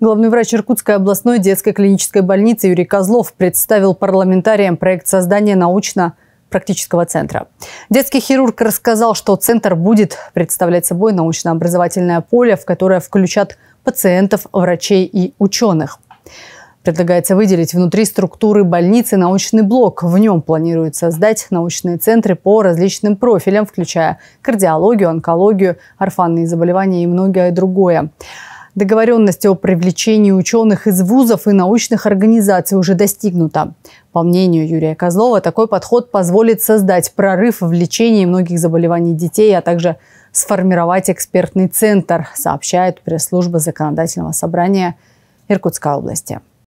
Главный врач Иркутской областной детской клинической больницы Юрий Козлов представил парламентариям проект создания научно практического центра. Детский хирург рассказал, что центр будет представлять собой научно-образовательное поле, в которое включат пациентов, врачей и ученых. Предлагается выделить внутри структуры больницы научный блок. В нем планируют создать научные центры по различным профилям, включая кардиологию, онкологию, орфанные заболевания и многое другое. Договоренность о привлечении ученых из вузов и научных организаций уже достигнута. По мнению Юрия Козлова, такой подход позволит создать прорыв в лечении многих заболеваний детей, а также сформировать экспертный центр, сообщает пресс-служба Законодательного собрания Иркутской области.